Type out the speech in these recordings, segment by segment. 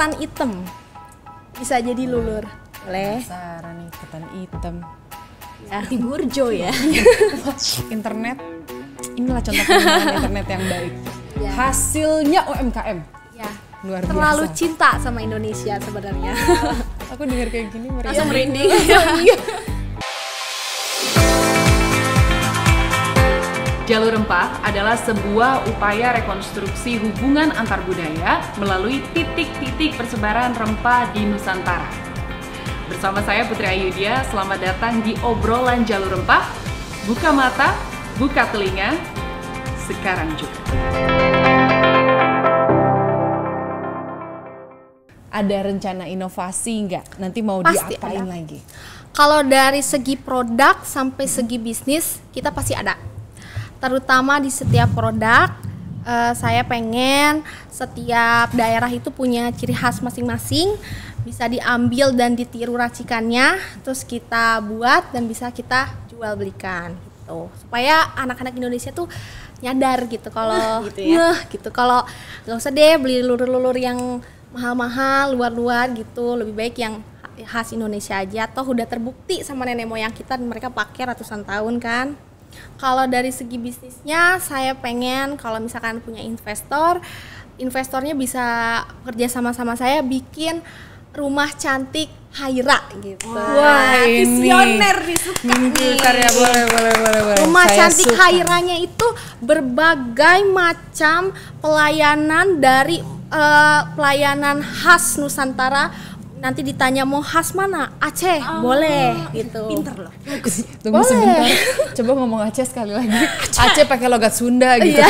ketan hitam bisa jadi lulur boleh saran nih ketan hitam arti ah, ya. burjo ya internet inilah contoh internet yang baik ya. hasilnya UMKM ya luar biasa terlalu cinta sama Indonesia sebenarnya aku dengar kayak gini merinding Jalur Rempah adalah sebuah upaya rekonstruksi hubungan antar budaya melalui titik-titik persebaran rempah di Nusantara. Bersama saya Putri Ayudia, selamat datang di obrolan Jalur Rempah. Buka mata, buka telinga, sekarang juga. Ada rencana inovasi nggak? Nanti mau Pasti diapain ada. lagi? Kalau dari segi produk sampai segi bisnis, kita pasti ada terutama di setiap produk uh, saya pengen setiap daerah itu punya ciri khas masing-masing bisa diambil dan ditiru racikannya terus kita buat dan bisa kita jual belikan gitu supaya anak-anak Indonesia tuh nyadar gitu kalau nah, gitu ya. Nah, gitu kalau nggak usah deh beli lulur-lulur yang mahal-mahal luar-luar gitu lebih baik yang khas Indonesia aja toh udah terbukti sama nenek moyang kita dan mereka pakai ratusan tahun kan kalau dari segi bisnisnya, saya pengen kalau misalkan punya investor, investornya bisa kerja sama sama saya bikin rumah cantik Haira gitu. Wah, Wah visioner disuka nih. Ya, boleh boleh boleh boleh. Rumah Saya cantik Hairanya itu berbagai macam pelayanan dari uh, pelayanan khas Nusantara nanti ditanya mau khas mana Aceh oh, boleh iya. gitu pinter loh bagus tunggu boleh. sebentar coba ngomong Aceh sekali lagi Aceh, Aceh pakai logat Sunda gitu iya.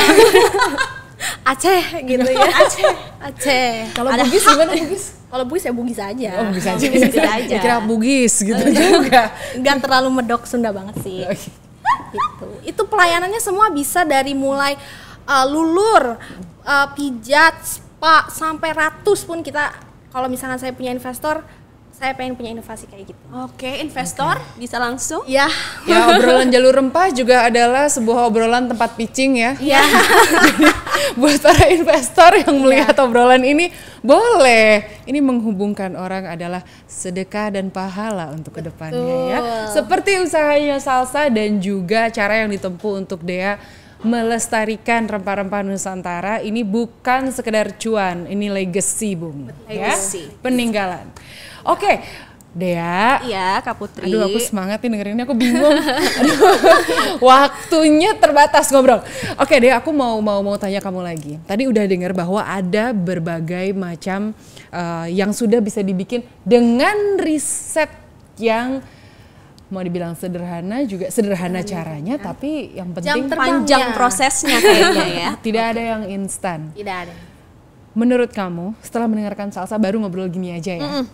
Aceh gitu ya Aceh Aceh kalau Bugis gimana Bugis kalau Bugis ya Bugis aja oh Bugis aja Bugis ya aja kira Bugis gitu juga nggak terlalu medok Sunda banget sih okay. Oh, iya. gitu itu pelayanannya semua bisa dari mulai uh, lulur uh, pijat spa sampai ratus pun kita kalau misalnya saya punya investor saya pengen punya inovasi kayak gitu. Oke, okay, investor okay. bisa langsung? Ya. Ya, obrolan jalur rempah juga adalah sebuah obrolan tempat pitching ya. Iya. buat para investor yang ya. melihat ya. obrolan ini, boleh. Ini menghubungkan orang adalah sedekah dan pahala untuk Betul. kedepannya ya. Seperti usahanya Salsa dan juga cara yang ditempuh untuk Dea melestarikan rempah-rempah Nusantara ini bukan sekedar cuan, ini legacy, Bung. Ya? Legacy. Ya? Peninggalan. Oke. Okay. Dea. Iya, Kak Putri. Aduh, aku semangat nih dengerinnya, aku bingung. Aduh, waktunya terbatas ngobrol. Oke, Dea, aku mau mau mau tanya kamu lagi. Tadi udah dengar bahwa ada berbagai macam uh, yang sudah bisa dibikin dengan riset yang mau dibilang sederhana juga sederhana iya. caranya ya. tapi yang penting Jam panjang ya. prosesnya kayaknya ya. Tidak ada yang instan. Tidak ada. Menurut kamu setelah mendengarkan salsa baru ngobrol gini aja ya. Mm -mm.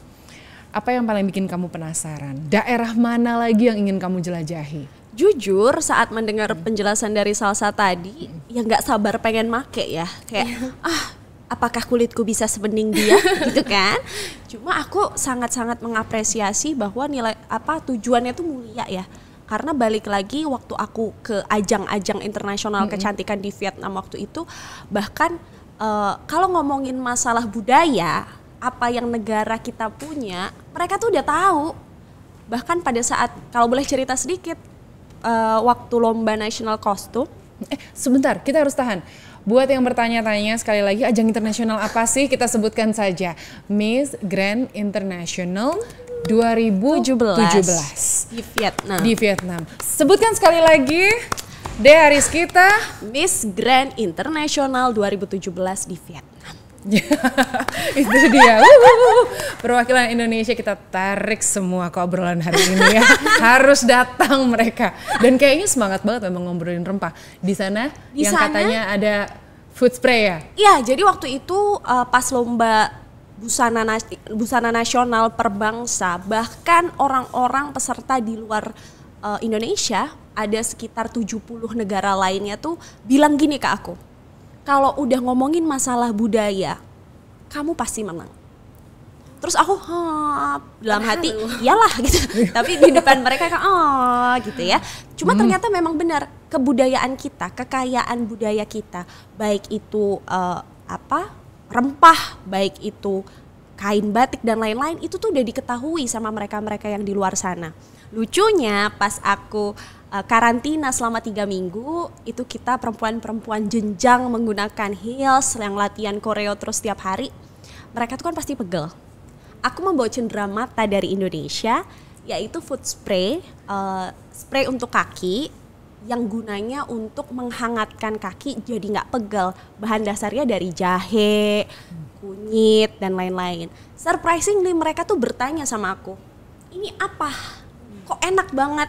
Apa yang paling bikin kamu penasaran? Daerah mana lagi yang ingin kamu jelajahi? Jujur saat mendengar mm. penjelasan dari salsa tadi, mm. ya nggak sabar pengen make ya. Kayak iya. ah apakah kulitku bisa sebening dia gitu kan cuma aku sangat-sangat mengapresiasi bahwa nilai apa tujuannya itu mulia ya karena balik lagi waktu aku ke ajang-ajang internasional mm -hmm. kecantikan di Vietnam waktu itu bahkan uh, kalau ngomongin masalah budaya apa yang negara kita punya mereka tuh udah tahu bahkan pada saat kalau boleh cerita sedikit uh, waktu lomba national costume eh sebentar kita harus tahan Buat yang bertanya-tanya sekali lagi ajang internasional apa sih kita sebutkan saja Miss Grand International 2017 di Vietnam. Di Vietnam. Sebutkan sekali lagi dari kita Miss Grand International 2017 di Vietnam. itu dia perwakilan Indonesia kita tarik semua ke obrolan hari ini ya harus datang mereka dan kayaknya semangat banget memang ngobrolin rempah di sana di yang sana, katanya ada food spray ya iya jadi waktu itu uh, pas lomba busana nas busana nasional perbangsa bahkan orang-orang peserta di luar uh, Indonesia ada sekitar 70 negara lainnya tuh bilang gini ke aku kalau udah ngomongin masalah budaya, kamu pasti menang. Terus aku dalam hati, iyalah gitu. Tapi di depan mereka kan oh gitu ya. Cuma hmm. ternyata memang benar kebudayaan kita, kekayaan budaya kita, baik itu uh, apa? rempah, baik itu kain batik dan lain-lain itu tuh udah diketahui sama mereka-mereka yang di luar sana. Lucunya pas aku Eh, karantina selama tiga minggu itu kita perempuan-perempuan jenjang menggunakan heels yang latihan koreo terus setiap hari mereka tuh kan pasti pegel aku membawa cendera mata dari Indonesia yaitu foot spray eh, spray untuk kaki yang gunanya untuk menghangatkan kaki jadi nggak pegel bahan dasarnya dari jahe kunyit dan lain-lain surprisingly mereka tuh bertanya sama aku ini apa kok enak banget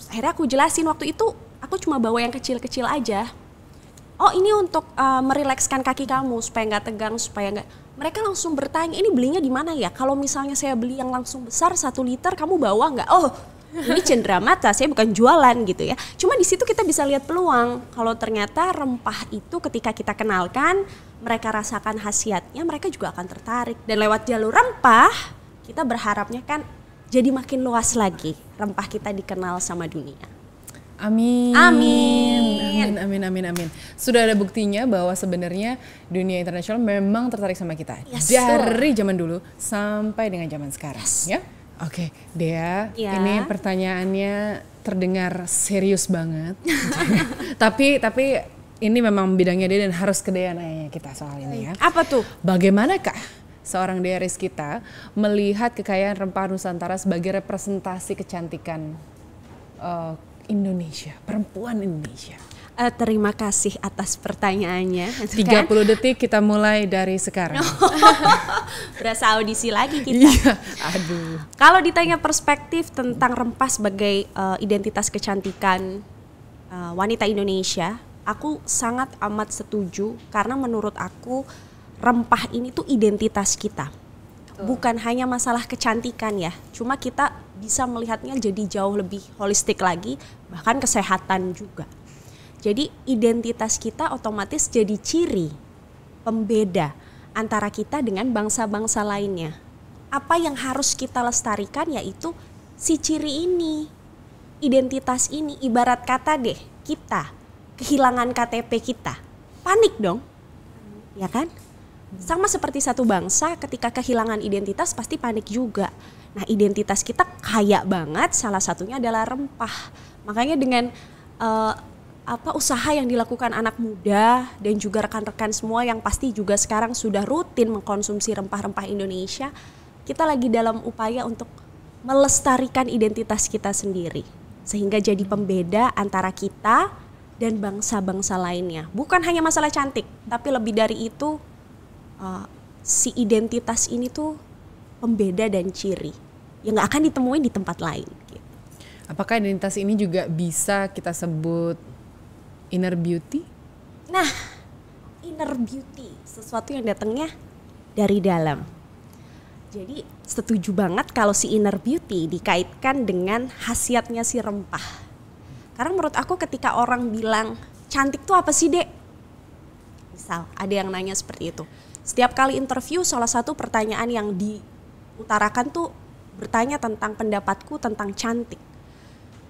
Terus akhirnya aku jelasin waktu itu aku cuma bawa yang kecil-kecil aja. Oh ini untuk uh, merilekskan kaki kamu supaya nggak tegang, supaya nggak. Mereka langsung bertanya ini belinya di mana ya? Kalau misalnya saya beli yang langsung besar satu liter, kamu bawa nggak? Oh ini cendera mata, saya bukan jualan gitu ya. Cuma di situ kita bisa lihat peluang. Kalau ternyata rempah itu ketika kita kenalkan, mereka rasakan khasiatnya, mereka juga akan tertarik. Dan lewat jalur rempah, kita berharapnya kan jadi makin luas lagi rempah kita dikenal sama dunia. Amin. Amin. Amin amin amin amin. Sudah ada buktinya bahwa sebenarnya dunia internasional memang tertarik sama kita. Yes, Dari so. zaman dulu sampai dengan zaman sekarang, yes. ya. Oke, okay, Dea, Yeah. ini pertanyaannya terdengar serius banget. tapi tapi ini memang bidangnya dia dan harus ke Dea nanya kita soal ini ya. Apa tuh? Bagaimanakah seorang DRS kita melihat kekayaan rempah Nusantara sebagai representasi kecantikan uh, Indonesia, perempuan Indonesia. Uh, terima kasih atas pertanyaannya. 30 kan? detik kita mulai dari sekarang. Berasa audisi lagi kita. Iya, aduh. Kalau ditanya perspektif tentang rempah sebagai uh, identitas kecantikan uh, wanita Indonesia, aku sangat amat setuju karena menurut aku rempah ini tuh identitas kita. Bukan hanya masalah kecantikan ya, cuma kita bisa melihatnya jadi jauh lebih holistik lagi, bahkan kesehatan juga. Jadi identitas kita otomatis jadi ciri pembeda antara kita dengan bangsa-bangsa lainnya. Apa yang harus kita lestarikan yaitu si ciri ini, identitas ini. Ibarat kata deh, kita kehilangan KTP kita. Panik dong. Ya kan? Sama seperti satu bangsa ketika kehilangan identitas pasti panik juga. Nah, identitas kita kaya banget, salah satunya adalah rempah. Makanya dengan uh, apa usaha yang dilakukan anak muda dan juga rekan-rekan semua yang pasti juga sekarang sudah rutin mengkonsumsi rempah-rempah Indonesia, kita lagi dalam upaya untuk melestarikan identitas kita sendiri sehingga jadi pembeda antara kita dan bangsa-bangsa lainnya. Bukan hanya masalah cantik, tapi lebih dari itu uh, si identitas ini tuh pembeda dan ciri yang nggak akan ditemuin di tempat lain. Gitu. Apakah identitas ini juga bisa kita sebut inner beauty? Nah, inner beauty sesuatu yang datangnya dari dalam. Jadi setuju banget kalau si inner beauty dikaitkan dengan khasiatnya si rempah. Karena menurut aku ketika orang bilang cantik tuh apa sih dek? Misal ada yang nanya seperti itu setiap kali interview salah satu pertanyaan yang diutarakan tuh bertanya tentang pendapatku tentang cantik.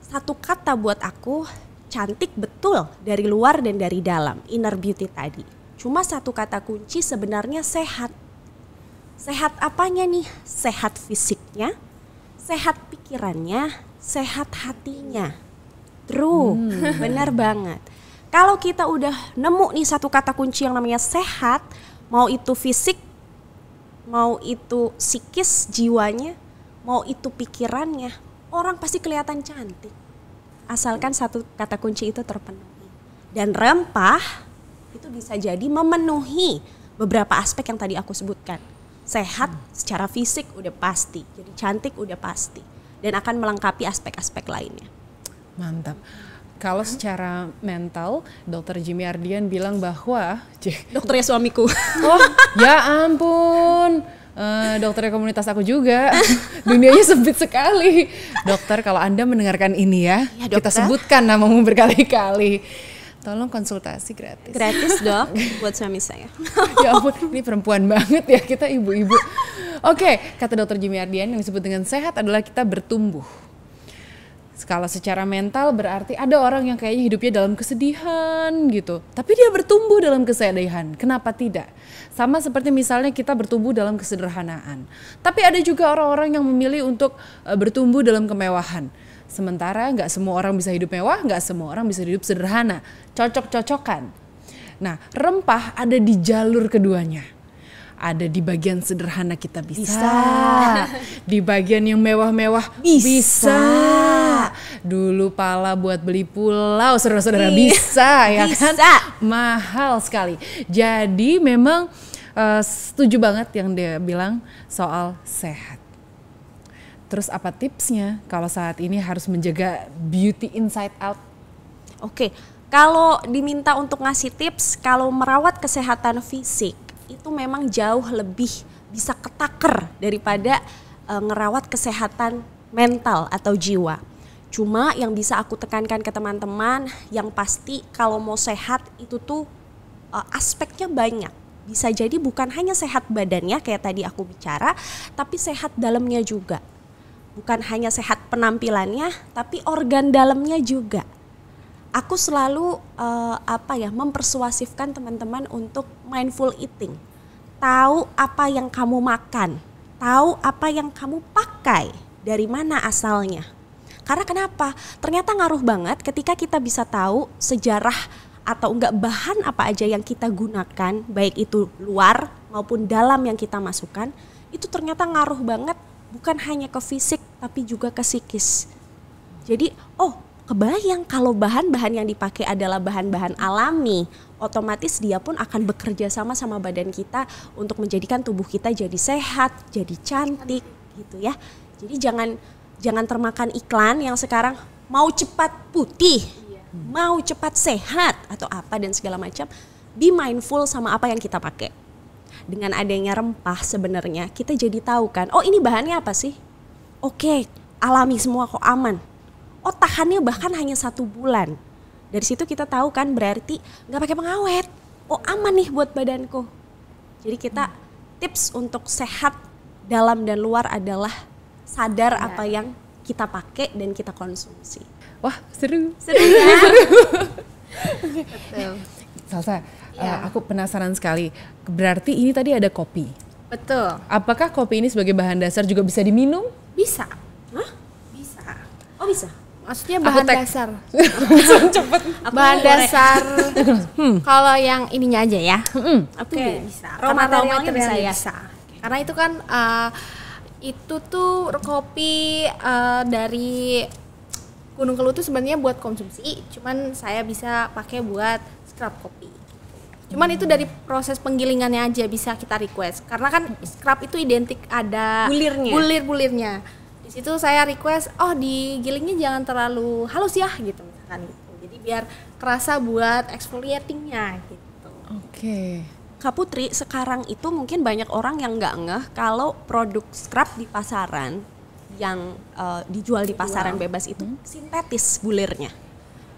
Satu kata buat aku, cantik betul dari luar dan dari dalam, inner beauty tadi. Cuma satu kata kunci sebenarnya sehat. Sehat apanya nih? Sehat fisiknya, sehat pikirannya, sehat hatinya. True, hmm. benar banget. Kalau kita udah nemu nih satu kata kunci yang namanya sehat, mau itu fisik, mau itu psikis jiwanya, mau itu pikirannya, orang pasti kelihatan cantik. Asalkan satu kata kunci itu terpenuhi. Dan rempah itu bisa jadi memenuhi beberapa aspek yang tadi aku sebutkan. Sehat secara fisik udah pasti, jadi cantik udah pasti. Dan akan melengkapi aspek-aspek lainnya. Mantap. Kalau secara mental, dokter Jimmy Ardian bilang bahwa dokternya suamiku. Oh, ya ampun. Uh, dokternya komunitas aku juga. Dunianya sempit sekali. Dokter, kalau Anda mendengarkan ini ya, ya kita sebutkan namamu berkali-kali. Tolong konsultasi gratis. Gratis dok, buat suami saya. ya ampun, ini perempuan banget ya kita ibu-ibu. Oke, okay, kata dokter Jimmy Ardian yang disebut dengan sehat adalah kita bertumbuh skala secara mental berarti ada orang yang kayaknya hidupnya dalam kesedihan gitu. Tapi dia bertumbuh dalam kesedihan. Kenapa tidak? Sama seperti misalnya kita bertumbuh dalam kesederhanaan. Tapi ada juga orang-orang yang memilih untuk eh, bertumbuh dalam kemewahan. Sementara nggak semua orang bisa hidup mewah, nggak semua orang bisa hidup sederhana. Cocok-cocokan. Nah, rempah ada di jalur keduanya ada di bagian sederhana kita bisa, bisa. di bagian yang mewah-mewah bisa. bisa. Dulu pala buat beli pulau, saudara-saudara iya. bisa ya bisa. kan? Mahal sekali. Jadi memang uh, setuju banget yang dia bilang soal sehat. Terus apa tipsnya kalau saat ini harus menjaga beauty inside out? Oke, okay. kalau diminta untuk ngasih tips, kalau merawat kesehatan fisik itu memang jauh lebih bisa ketaker daripada e, ngerawat kesehatan mental atau jiwa. Cuma yang bisa aku tekankan ke teman-teman, yang pasti kalau mau sehat itu tuh e, aspeknya banyak. Bisa jadi bukan hanya sehat badannya kayak tadi aku bicara, tapi sehat dalamnya juga. Bukan hanya sehat penampilannya, tapi organ dalamnya juga aku selalu uh, apa ya mempersuasifkan teman-teman untuk mindful eating. Tahu apa yang kamu makan, tahu apa yang kamu pakai, dari mana asalnya. Karena kenapa? Ternyata ngaruh banget ketika kita bisa tahu sejarah atau enggak bahan apa aja yang kita gunakan, baik itu luar maupun dalam yang kita masukkan, itu ternyata ngaruh banget bukan hanya ke fisik tapi juga ke psikis. Jadi, oh kebayang kalau bahan-bahan yang dipakai adalah bahan-bahan alami, otomatis dia pun akan bekerja sama sama badan kita untuk menjadikan tubuh kita jadi sehat, jadi cantik gitu ya. Jadi jangan jangan termakan iklan yang sekarang mau cepat putih, mau cepat sehat atau apa dan segala macam. Be mindful sama apa yang kita pakai. Dengan adanya rempah sebenarnya kita jadi tahu kan, oh ini bahannya apa sih? Oke, alami semua kok aman oh tahannya bahkan hanya satu bulan dari situ kita tahu kan berarti nggak pakai pengawet oh aman nih buat badanku jadi kita tips untuk sehat dalam dan luar adalah sadar ya. apa yang kita pakai dan kita konsumsi wah seru seru ya Salsa, ya. uh, aku penasaran sekali. Berarti ini tadi ada kopi. Betul. Apakah kopi ini sebagai bahan dasar juga bisa diminum? Bisa. Hah? Bisa. Oh bisa maksudnya bahan Aku dasar cepet bahan dasar kalau yang ininya aja ya hmm. oke okay. bisa -roma itu bisa ya bisa. karena itu kan uh, itu tuh kopi uh, dari Gunung Kelu tuh sebenarnya buat konsumsi, cuman saya bisa pakai buat scrub kopi. Cuman hmm. itu dari proses penggilingannya aja bisa kita request. Karena kan scrub itu identik ada bulirnya bulir-bulirnya di situ saya request oh di gilingnya jangan terlalu halus ya gitu misalkan gitu jadi biar kerasa buat exfoliatingnya gitu oke okay. Kak Putri, sekarang itu mungkin banyak orang yang nggak ngeh kalau produk scrub di pasaran yang uh, dijual di pasaran bebas itu hmm. sintetis bulirnya.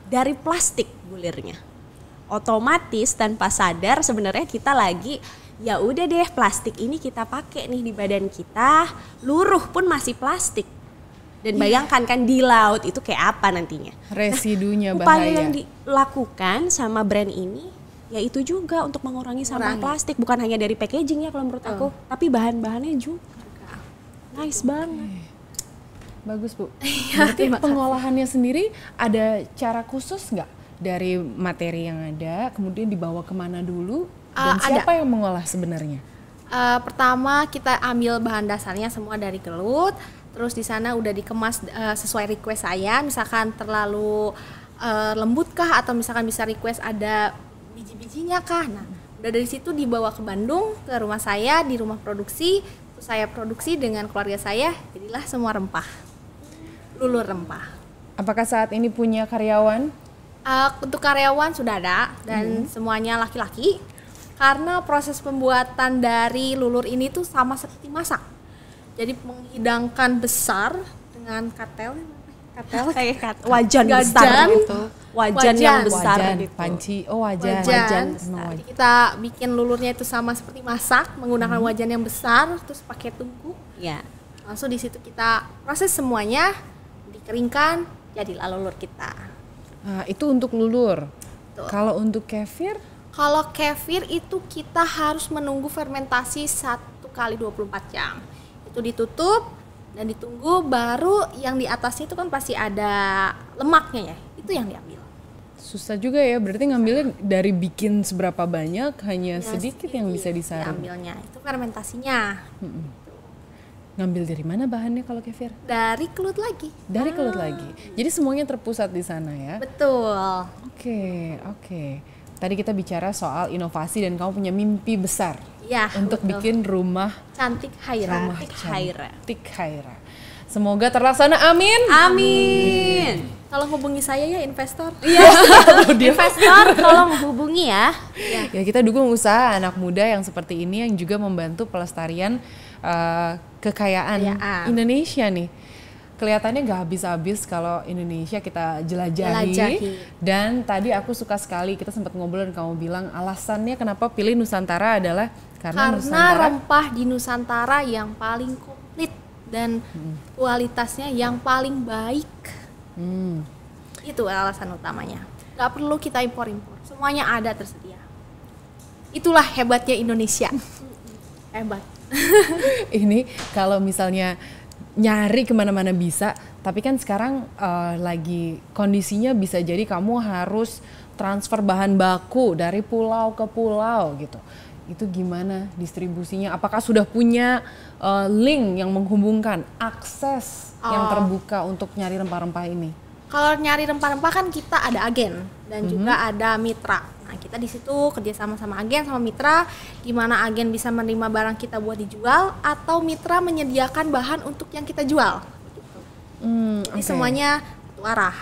Dari plastik bulirnya. Otomatis tanpa sadar sebenarnya kita lagi ya udah deh plastik ini kita pakai nih di badan kita luruh pun masih plastik dan iya. bayangkan kan di laut itu kayak apa nantinya nah, residunya nah, upaya bahaya yang dilakukan sama brand ini ya itu juga untuk mengurangi sampah plastik bukan hanya dari packagingnya kalau menurut oh. aku tapi bahan-bahannya juga nice banget bagus bu iya, berarti pengolahannya sendiri ada cara khusus nggak dari materi yang ada kemudian dibawa kemana dulu Ah, dan uh, siapa yang mengolah sebenarnya? Uh, pertama kita ambil bahan dasarnya semua dari Kelut, terus di sana udah dikemas uh, sesuai request saya, misalkan terlalu uh, lembut kah atau misalkan bisa request ada biji-bijinya kah. Nah, udah dari situ dibawa ke Bandung ke rumah saya di rumah produksi, terus saya produksi dengan keluarga saya, jadilah semua rempah. Lulur rempah. Apakah saat ini punya karyawan? Uh, untuk karyawan sudah ada dan hmm. semuanya laki-laki karena proses pembuatan dari lulur ini tuh sama seperti masak. Jadi menghidangkan besar dengan katel, katel kayak kat, wajan, wajan besar gitu. Wajan, wajan yang besar wajan, gitu. panci. Oh, wajan. Wajan. wajan besar. Jadi kita bikin lulurnya itu sama seperti masak menggunakan hmm. wajan yang besar terus pakai tungku. Ya. Langsung di situ kita proses semuanya dikeringkan jadilah lulur kita. Nah, itu untuk lulur. Kalau untuk kefir kalau kefir itu kita harus menunggu fermentasi satu kali 24 jam. Itu ditutup dan ditunggu baru yang di atasnya itu kan pasti ada lemaknya ya. Itu yang diambil. Susah juga ya, berarti ngambilnya dari bikin seberapa banyak hanya ya, sedikit, sedikit yang bisa disaring. ngambilnya itu fermentasinya. Hmm. Ngambil dari mana bahannya kalau kefir? Dari kelut lagi. Dari ah. kelut lagi. Jadi semuanya terpusat di sana ya. Betul. Oke, okay, oke. Okay tadi kita bicara soal inovasi dan kamu punya mimpi besar ya, untuk betul. bikin rumah cantik Haira. Rumah cantik Haira. Cantik Haira. Semoga terlaksana. Amin. Amin. Tolong hubungi saya ya investor. Iya. investor tolong hubungi ya. ya. Ya kita dukung usaha anak muda yang seperti ini yang juga membantu pelestarian uh, kekayaan Indonesia nih kelihatannya nggak habis-habis kalau Indonesia kita jelajahi. jelajahi. Dan tadi aku suka sekali kita sempat ngobrol dan kamu bilang alasannya kenapa pilih Nusantara adalah karena, karena Nusantara, rempah di Nusantara yang paling komplit dan hmm. kualitasnya yang paling baik. Hmm. Itu alasan utamanya. Nggak perlu kita impor-impor, semuanya ada tersedia. Itulah hebatnya Indonesia. Hebat. Ini kalau misalnya nyari kemana-mana bisa tapi kan sekarang uh, lagi kondisinya bisa jadi kamu harus transfer bahan baku dari pulau ke pulau gitu itu gimana distribusinya apakah sudah punya uh, link yang menghubungkan akses oh. yang terbuka untuk nyari rempah-rempah ini kalau nyari rempah-rempah kan kita ada agen dan mm -hmm. juga ada mitra Nah, kita di situ kerja sama sama agen sama mitra gimana agen bisa menerima barang kita buat dijual atau mitra menyediakan bahan untuk yang kita jual. Hmm, Jadi okay. semuanya satu arah.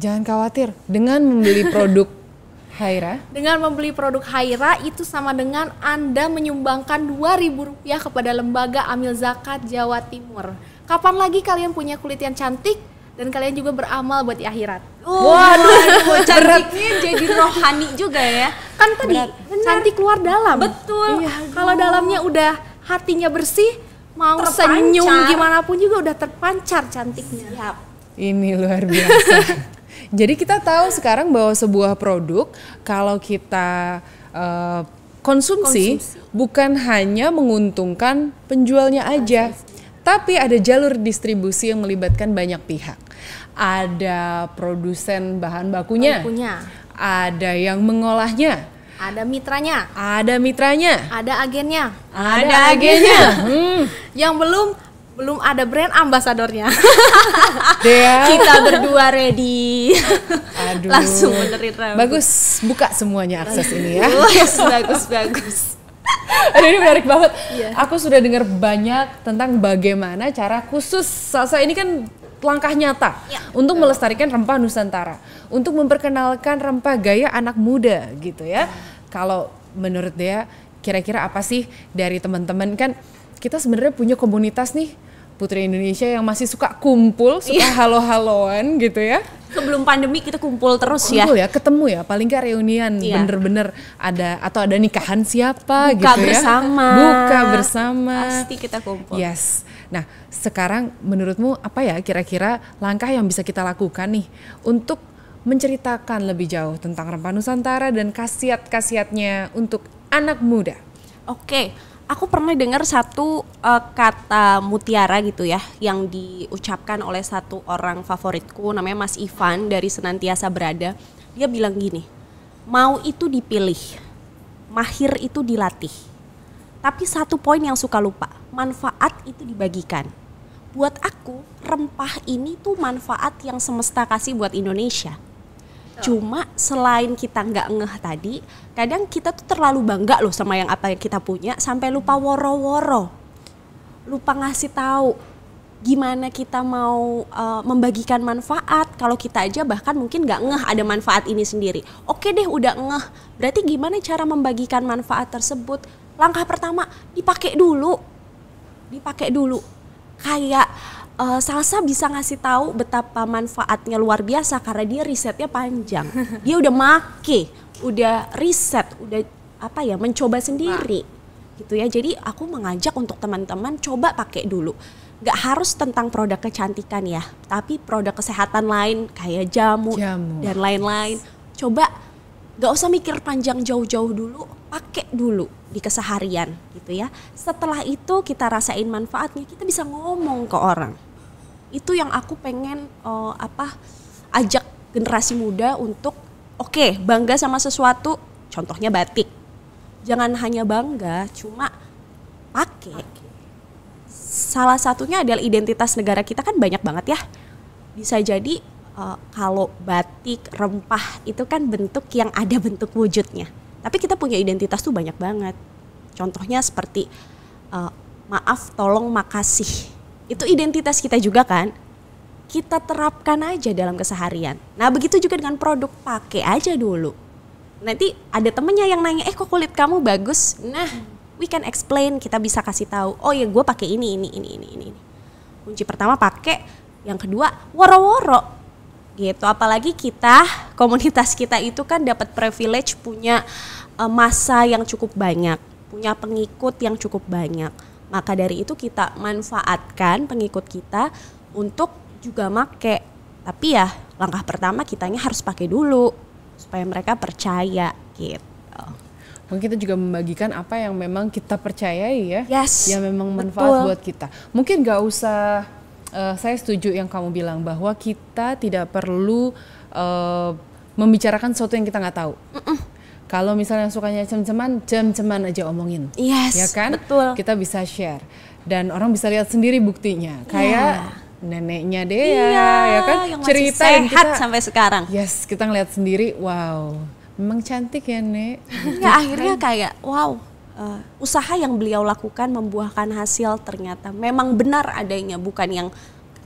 Jangan khawatir dengan membeli produk Haira. Dengan membeli produk Haira itu sama dengan Anda menyumbangkan Rp2.000 kepada lembaga Amil Zakat Jawa Timur. Kapan lagi kalian punya kulit yang cantik? dan kalian juga beramal buat di akhirat. Oh, Waduh, cantiknya jadi rohani juga ya. Kan tadi Berat. cantik keluar dalam. Betul. Iya, kalau dalamnya udah hatinya bersih, mau terpancar. senyum gimana pun juga udah terpancar cantiknya. Siap. Ini luar biasa. jadi kita tahu sekarang bahwa sebuah produk kalau kita uh, konsumsi, konsumsi bukan hanya menguntungkan penjualnya aja. Konsumsi tapi ada jalur distribusi yang melibatkan banyak pihak. Ada produsen bahan bakunya, bakunya. ada yang mengolahnya, ada mitranya, ada mitranya, ada agennya, ada, ada agennya. hmm. Yang belum belum ada brand ambasadornya. Kita berdua ready. Aduh. Langsung benerin Bagus, buka semuanya akses ini ya. bagus, bagus, bagus. Aduh ini menarik banget. Yeah. Aku sudah dengar banyak tentang bagaimana cara khusus salsa ini kan langkah nyata yeah. untuk yeah. melestarikan rempah Nusantara, untuk memperkenalkan rempah gaya anak muda gitu ya. Kalau menurut dia kira-kira apa sih dari teman-teman kan kita sebenarnya punya komunitas nih Putri Indonesia yang masih suka kumpul, suka yeah. halo-haloan gitu ya sebelum pandemi kita kumpul terus ya. kumpul ya. ya, ketemu ya, paling nggak reunian iya. bener-bener iya. ada atau ada nikahan siapa Buka gitu ya. bersama. ya. Buka bersama. Pasti kita kumpul. Yes. Nah, sekarang menurutmu apa ya kira-kira langkah yang bisa kita lakukan nih untuk menceritakan lebih jauh tentang rempah Nusantara dan kasiat-kasiatnya untuk anak muda? Oke. Okay aku pernah dengar satu uh, kata mutiara gitu ya yang diucapkan oleh satu orang favoritku namanya Mas Ivan dari Senantiasa Berada. Dia bilang gini, mau itu dipilih, mahir itu dilatih. Tapi satu poin yang suka lupa, manfaat itu dibagikan. Buat aku, rempah ini tuh manfaat yang semesta kasih buat Indonesia Cuma selain kita nggak ngeh tadi, kadang kita tuh terlalu bangga loh sama yang apa yang kita punya sampai lupa woro-woro. Lupa ngasih tahu gimana kita mau uh, membagikan manfaat kalau kita aja bahkan mungkin nggak ngeh ada manfaat ini sendiri oke deh udah ngeh berarti gimana cara membagikan manfaat tersebut langkah pertama dipakai dulu dipakai dulu kayak uh, Salsa bisa ngasih tahu betapa manfaatnya luar biasa karena dia risetnya panjang. dia udah make, udah riset, udah apa ya, mencoba sendiri. Nah. Gitu ya. Jadi aku mengajak untuk teman-teman coba pakai dulu. Gak harus tentang produk kecantikan ya, tapi produk kesehatan lain kayak jamu, jamu. dan lain-lain. Coba gak usah mikir panjang jauh-jauh dulu, pakai dulu di keseharian gitu ya. Setelah itu kita rasain manfaatnya, kita bisa ngomong ke orang itu yang aku pengen uh, apa ajak generasi muda untuk oke okay, bangga sama sesuatu contohnya batik jangan hanya bangga cuma pakai salah satunya adalah identitas negara kita kan banyak banget ya bisa jadi uh, kalau batik rempah itu kan bentuk yang ada bentuk wujudnya tapi kita punya identitas tuh banyak banget contohnya seperti uh, maaf tolong makasih itu identitas kita juga kan kita terapkan aja dalam keseharian. Nah begitu juga dengan produk, pakai aja dulu. Nanti ada temennya yang nanya, eh kok kulit kamu bagus? Nah, we can explain, kita bisa kasih tahu. Oh ya gue pakai ini, ini, ini, ini, ini. Kunci pertama pakai, yang kedua woro-woro. Gitu, apalagi kita, komunitas kita itu kan dapat privilege punya eh, masa yang cukup banyak, punya pengikut yang cukup banyak maka dari itu kita manfaatkan pengikut kita untuk juga make. Tapi ya langkah pertama kitanya harus pakai dulu supaya mereka percaya gitu. Mungkin kita juga membagikan apa yang memang kita percayai ya, yes, yang memang manfaat betul. buat kita. Mungkin gak usah, uh, saya setuju yang kamu bilang bahwa kita tidak perlu uh, membicarakan sesuatu yang kita nggak tahu. Mm -mm kalau misalnya sukanya cem-ceman, cem-ceman aja omongin. Yes. Ya kan? Betul. Kita bisa share dan orang bisa lihat sendiri buktinya. Iya. Kayak yeah neneknya Dea iya, ya kan yang cerita yang kita sampai sekarang. Yes, kita ngeliat sendiri, wow. Memang cantik ya, Nek. Ya akhirnya kayak wow, uh, usaha yang beliau lakukan membuahkan hasil ternyata memang benar adanya, bukan yang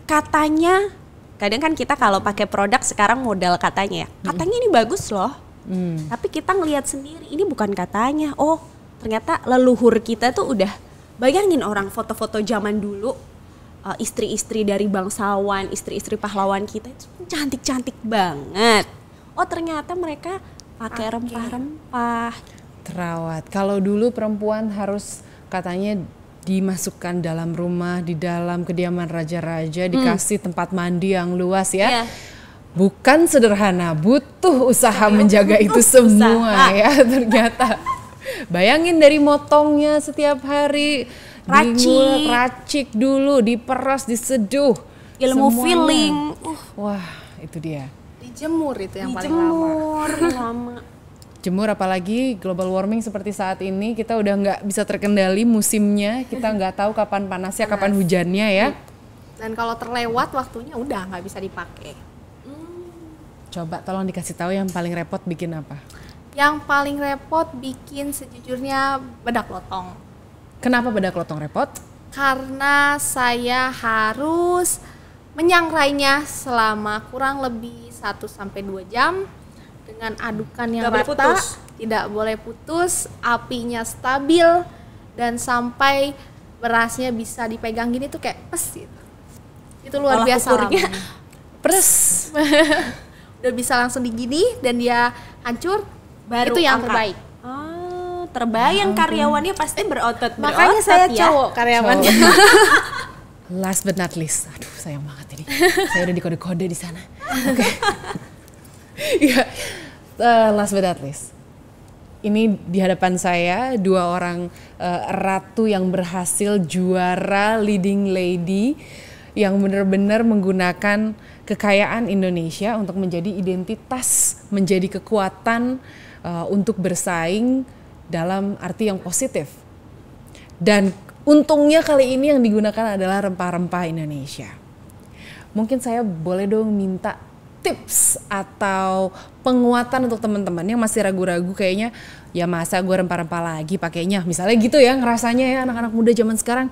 katanya. Kadang kan kita kalau pakai produk sekarang modal katanya ya. Katanya ini bagus loh Hmm. Tapi kita ngelihat sendiri, ini bukan katanya. Oh, ternyata leluhur kita tuh udah bayangin orang foto-foto zaman dulu istri eh, istri-istri dari bangsawan, istri-istri pahlawan kita itu cantik-cantik banget. Oh, ternyata mereka pakai rempah-rempah. Terawat. Kalau dulu perempuan harus katanya dimasukkan dalam rumah, di dalam kediaman raja-raja, hmm. dikasih tempat mandi yang luas ya. Yeah bukan sederhana, butuh usaha Saya menjaga butuh itu semua ya ternyata. Bayangin dari motongnya setiap hari, racik, dimulai, racik dulu, diperas, diseduh, ilmu semuanya. feeling. Uh. Wah, itu dia. Dijemur itu yang Dijemur. paling lama. Jemur apalagi global warming seperti saat ini kita udah nggak bisa terkendali musimnya, kita nggak tahu kapan panasnya, kapan hujannya ya. Dan kalau terlewat waktunya udah nggak bisa dipakai. Coba tolong dikasih tahu yang paling repot bikin apa? Yang paling repot bikin sejujurnya bedak lotong. Kenapa bedak lotong repot? Karena saya harus menyangrainya selama kurang lebih 1 sampai 2 jam dengan adukan yang Gak rata, putus. tidak boleh putus, apinya stabil dan sampai berasnya bisa dipegang gini tuh kayak pes gitu. Itu luar Olah biasa. Pers. udah bisa langsung digini dan dia hancur baru itu yang angkat. terbaik oh, terbayang ya karyawannya pasti berotot makanya berotot, saya ya. cowok karyawannya last but not least aduh sayang banget ini saya udah di kode kode di sana oke okay. yeah. Ya, uh, last but not least ini di hadapan saya dua orang uh, ratu yang berhasil juara leading lady yang benar-benar menggunakan kekayaan Indonesia untuk menjadi identitas, menjadi kekuatan uh, untuk bersaing dalam arti yang positif. Dan untungnya kali ini yang digunakan adalah rempah-rempah Indonesia. Mungkin saya boleh dong minta tips atau penguatan untuk teman-teman yang masih ragu-ragu kayaknya ya masa gue rempah-rempah lagi pakainya misalnya gitu ya ngerasanya ya anak-anak muda zaman sekarang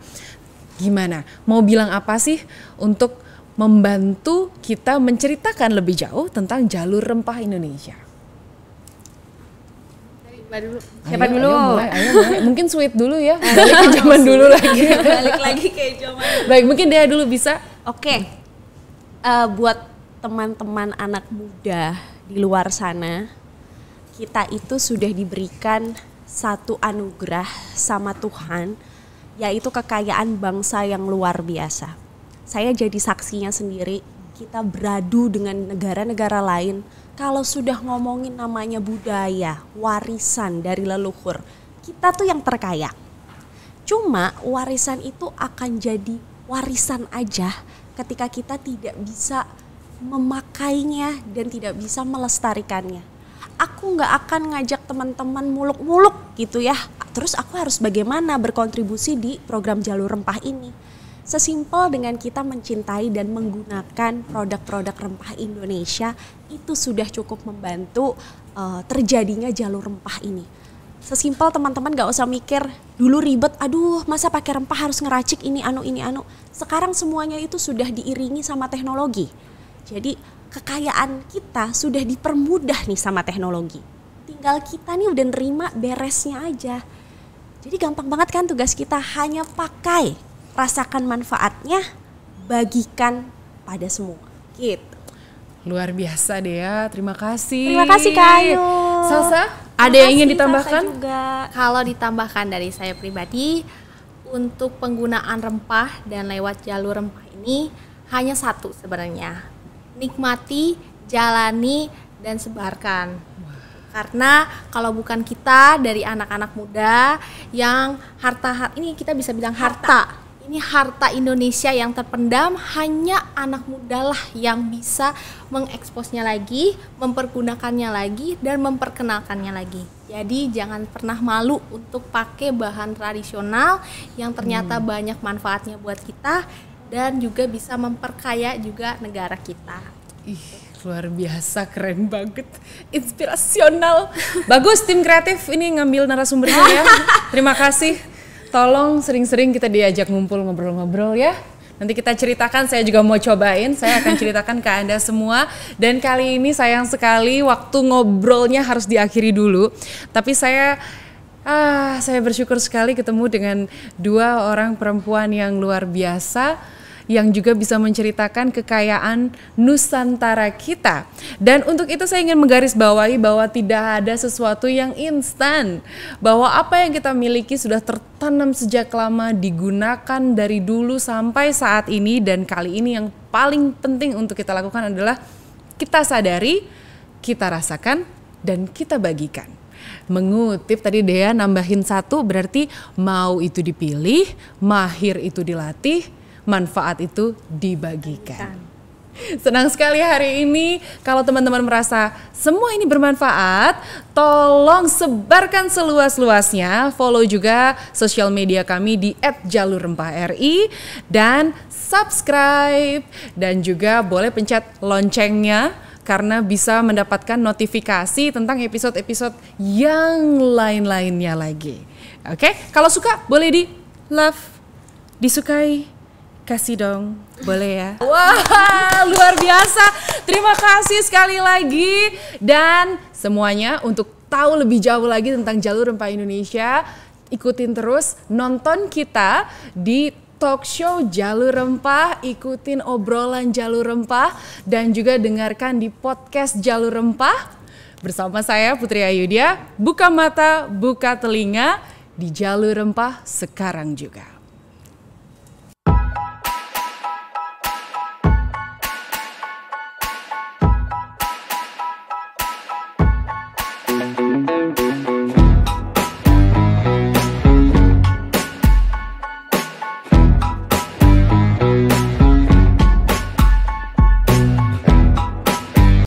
gimana mau bilang apa sih untuk membantu kita menceritakan lebih jauh tentang jalur rempah Indonesia. Siapa ayo, dulu? Ayo mulai, ayo mulai. Mungkin sweet dulu ya. Oh, Balik ke zaman dulu lagi. Balik lagi ke zaman. Baik, mungkin dia dulu bisa. Oke. Okay. Uh, eh, buat teman-teman anak muda di luar sana, kita itu sudah diberikan satu anugerah sama Tuhan, yaitu kekayaan bangsa yang luar biasa saya jadi saksinya sendiri kita beradu dengan negara-negara lain kalau sudah ngomongin namanya budaya warisan dari leluhur kita tuh yang terkaya cuma warisan itu akan jadi warisan aja ketika kita tidak bisa memakainya dan tidak bisa melestarikannya aku nggak akan ngajak teman-teman muluk-muluk gitu ya. Terus aku harus bagaimana berkontribusi di program jalur rempah ini? sesimpel dengan kita mencintai dan menggunakan produk-produk rempah Indonesia itu sudah cukup membantu uh, terjadinya jalur rempah ini. Sesimpel teman-teman gak usah mikir dulu ribet, aduh masa pakai rempah harus ngeracik ini anu ini anu. Sekarang semuanya itu sudah diiringi sama teknologi. Jadi kekayaan kita sudah dipermudah nih sama teknologi. Tinggal kita nih udah nerima beresnya aja. Jadi gampang banget kan tugas kita hanya pakai rasakan manfaatnya, bagikan pada semua. Gitu. Luar biasa deh ya. Terima kasih. Terima kasih Kayu. Salsa, ada yang ingin ditambahkan? juga. Kalau ditambahkan dari saya pribadi, untuk penggunaan rempah dan lewat jalur rempah ini hanya satu sebenarnya. Nikmati, jalani dan sebarkan. Karena kalau bukan kita dari anak-anak muda yang harta, harta ini kita bisa bilang harta ini harta Indonesia yang terpendam hanya anak muda lah yang bisa mengeksposnya lagi, mempergunakannya lagi dan memperkenalkannya lagi. Jadi jangan pernah malu untuk pakai bahan tradisional yang ternyata hmm. banyak manfaatnya buat kita dan juga bisa memperkaya juga negara kita. Ih, luar biasa keren banget inspirasional bagus tim kreatif ini ngambil narasumbernya ya terima kasih Tolong sering-sering kita diajak ngumpul ngobrol-ngobrol ya. Nanti kita ceritakan, saya juga mau cobain, saya akan ceritakan ke Anda semua. Dan kali ini sayang sekali waktu ngobrolnya harus diakhiri dulu. Tapi saya ah saya bersyukur sekali ketemu dengan dua orang perempuan yang luar biasa yang juga bisa menceritakan kekayaan Nusantara kita. Dan untuk itu saya ingin menggarisbawahi bahwa tidak ada sesuatu yang instan, bahwa apa yang kita miliki sudah tertanam sejak lama, digunakan dari dulu sampai saat ini dan kali ini yang paling penting untuk kita lakukan adalah kita sadari, kita rasakan dan kita bagikan mengutip tadi Dea nambahin satu berarti mau itu dipilih, mahir itu dilatih, manfaat itu dibagikan. Senang sekali hari ini kalau teman-teman merasa semua ini bermanfaat, tolong sebarkan seluas-luasnya. Follow juga sosial media kami di @jalurrempah_ri dan subscribe dan juga boleh pencet loncengnya karena bisa mendapatkan notifikasi tentang episode-episode yang lain-lainnya lagi. Oke, kalau suka boleh di love, disukai, Kasih dong, boleh ya? Wah, luar biasa. Terima kasih sekali lagi. Dan semuanya untuk tahu lebih jauh lagi tentang Jalur Rempah Indonesia, ikutin terus nonton kita di talk show Jalur Rempah, ikutin obrolan Jalur Rempah dan juga dengarkan di podcast Jalur Rempah bersama saya Putri Ayudia Buka mata, buka telinga di Jalur Rempah sekarang juga.